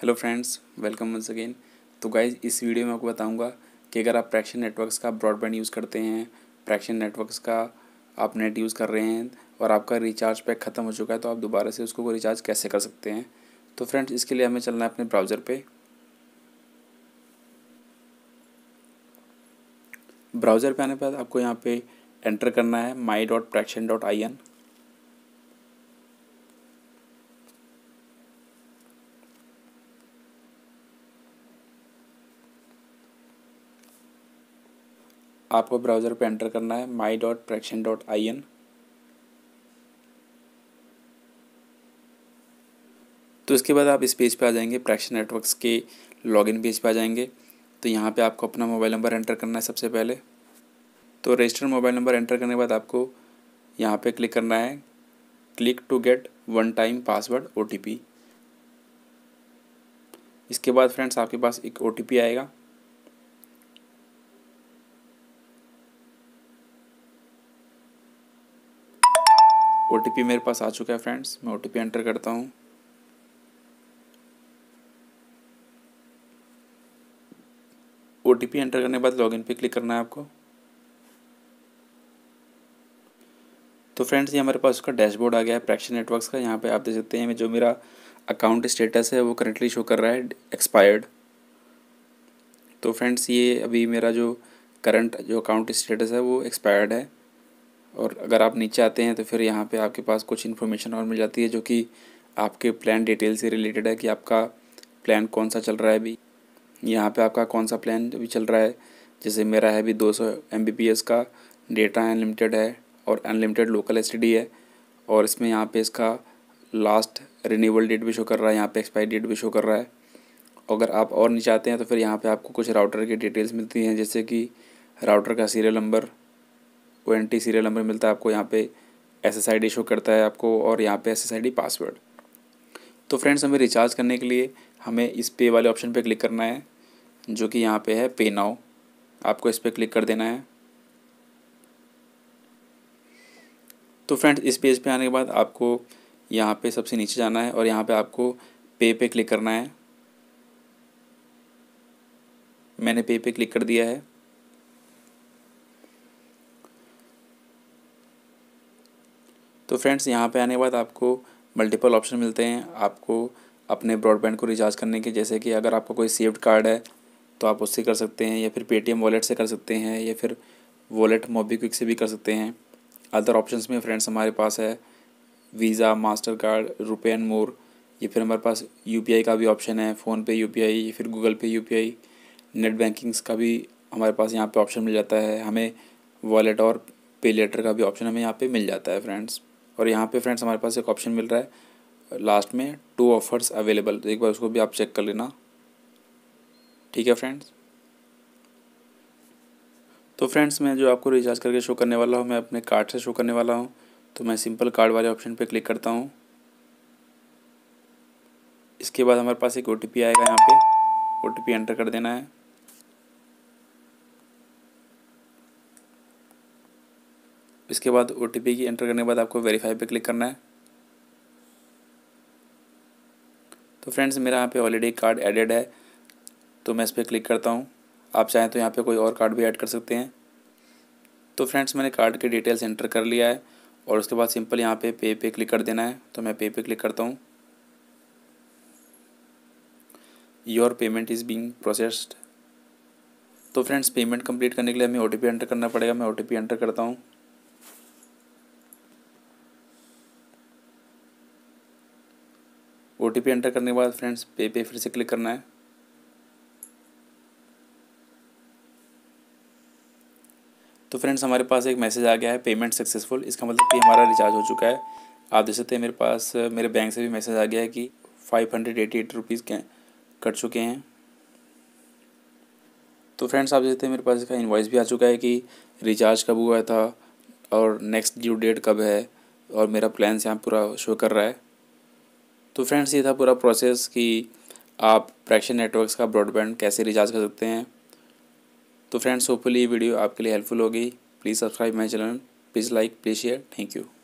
hello friends welcome once again तो guys इस video में आपको बताऊंगा कि अगर आप प्रैक्शन नेटवर्क्स का ब्रॉडबैंड यूज़ करते हैं प्रैक्शन नेटवर्क्स का आप नेट यूज़ कर रहे हैं और आपका रिचार्ज पैक ख़त्म हो चुका है तो आप दोबारा से उसको रिचार्ज कैसे कर सकते हैं तो फ्रेंड्स इसके लिए हमें चलना है अपने ब्राउज़र पर ब्राउज़र पर आने के बाद आपको यहाँ पर एंटर करना है my dot Praction dot I N आपको ब्राउज़र पे एंटर करना है my dot Traction dot I N तो इसके बाद आप इस पेज पे आ जाएंगे प्रैक्शन नेटवर्क्स के लॉगिन पेज पे आ जाएंगे तो यहाँ पे आपको अपना मोबाइल नंबर एंटर करना है सबसे पहले तो रजिस्टर्ड मोबाइल नंबर एंटर करने के बाद आपको यहाँ पे क्लिक करना है click to get one time password ओ इसके बाद फ्रेंड्स आपके पास एक ओ आएगा ओ मेरे पास आ चुका है फ्रेंड्स मैं ओ एंटर करता हूँ ओ एंटर करने के बाद लॉगिन पे क्लिक करना है आपको तो फ्रेंड्स ये हमारे पास उसका डैशबोर्ड आ गया है प्रैक्शन नेटवर्क्स का यहाँ पे आप देख सकते हैं जो मेरा अकाउंट स्टेटस है वो करंटली शो कर रहा है एक्सपायर्ड तो फ्रेंड्स ये अभी मेरा जो करंट जो अकाउंट स्टेटस है वो एक्सपायर्ड है और अगर आप नीचे आते हैं तो फिर यहाँ पे आपके पास कुछ इन्फॉर्मेशन और मिल जाती है जो कि आपके प्लान डिटेल से रिलेटेड है कि आपका प्लान कौन सा चल रहा है अभी यहाँ पे आपका कौन सा प्लान अभी चल रहा है जैसे मेरा है अभी 200 सौ का डेटा अनलिमिटेड है और अनलिमिटेड लोकल एस है और इसमें यहाँ पर इसका लास्ट रिन्यूअल डेट भी शो कर रहा है यहाँ पर एक्सपायरी डेट भी शो कर रहा है अगर आप और नीचे आते हैं तो फिर यहाँ पर आपको कुछ राउटर की डिटेल्स मिलती हैं जैसे कि राउटर का सीरियल नंबर वो एन टी सीरियल नंबर मिलता है आपको यहाँ पे S S I D show करता है आपको और यहाँ पे S S I D password तो फ्रेंड्स हमें रिचार्ज करने के लिए हमें इस पे वाले ऑप्शन पे क्लिक करना है जो कि यहाँ पे है पे नाउ आपको इस पर क्लिक कर देना है तो फ्रेंड्स इस पेज पे आने के बाद आपको यहाँ पे सबसे नीचे जाना है और यहाँ पे आपको पे पे क्लिक करना है मैंने पे पे क्लिक कर दिया है तो फ्रेंड्स यहाँ पे आने के बाद आपको मल्टीपल ऑप्शन मिलते हैं आपको अपने ब्रॉडबैंड को रिचार्ज करने के जैसे कि अगर आपका कोई सेव्ड कार्ड है तो आप उससे कर सकते हैं या फिर पेटीएम वॉलेट से कर सकते हैं या फिर वॉलेट मोबीक्विक से भी कर सकते हैं अदर ऑप्शन में फ्रेंड्स हमारे पास है Visa Master card RuPay and more ये फिर हमारे पास यू का भी ऑप्शन है फ़ोनपे यू या फिर गूगल पे यू नेट बैंकिंग्स का भी हमारे पास यहाँ पे ऑप्शन मिल जाता है हमें वॉलेट और पे लेटर का भी ऑप्शन हमें यहाँ पे मिल जाता है फ्रेंड्स और यहाँ पे फ्रेंड्स हमारे पास एक ऑप्शन मिल रहा है लास्ट में टू ऑफर्स अवेलेबल तो एक बार उसको भी आप चेक कर लेना ठीक है फ्रेंड्स तो फ्रेंड्स मैं जो आपको रिचार्ज करके शो करने वाला हूँ मैं अपने कार्ड से शो करने वाला हूँ तो मैं सिंपल कार्ड वाले ऑप्शन पर क्लिक करता हूँ इसके बाद हमारे पास एक ओ आएगा यहाँ पर ओ एंटर कर देना है इसके बाद ओ टी पी की एंटर करने के बाद आपको वेरीफाई पे क्लिक करना है तो फ्रेंड्स मेरा यहाँ पे ऑलरेडी कार्ड एडेड है तो मैं इस पर क्लिक करता हूँ आप चाहें तो यहाँ पे कोई और कार्ड भी ऐड कर सकते हैं तो फ्रेंड्स मैंने कार्ड की डिटेल्स एंटर कर लिया है और उसके बाद सिंपल यहाँ पे पे पे क्लिक कर देना है तो मैं पे पे क्लिक करता हूँ your payment is being processed तो फ्रेंड्स पेमेंट कंप्लीट करने के लिए हमें ओ एंटर करना पड़ेगा मैं ओ एंटर करता हूँ ओटीपी एंटर करने के बाद फ्रेंड्स पे पे फिर से क्लिक करना है तो फ्रेंड्स हमारे पास एक मैसेज आ गया है पेमेंट सक्सेसफुल इसका मतलब कि हमारा रिचार्ज हो चुका है आप देख सकते हैं मेरे पास मेरे बैंक से भी मैसेज आ गया है कि five hundred eighty eight rupees के कट चुके हैं तो फ्रेंड्स आप देखते हैं मेरे पास इसका इन्वाइस भी आ चुका है कि रिचार्ज कब हुआ था और नेक्स्ट ड्यू डेट कब है और मेरा प्लान यहाँ पूरा शो कर रहा है तो फ्रेंड्स ये था पूरा प्रोसेस कि आप प्रैक्शन नेटवर्क्स का ब्रॉडबैंड कैसे रिचार्ज कर सकते हैं तो फ्रेंड्स होपफुली ये वीडियो आपके लिए हेल्पफुल होगी please subscribe my channel please like please share thank you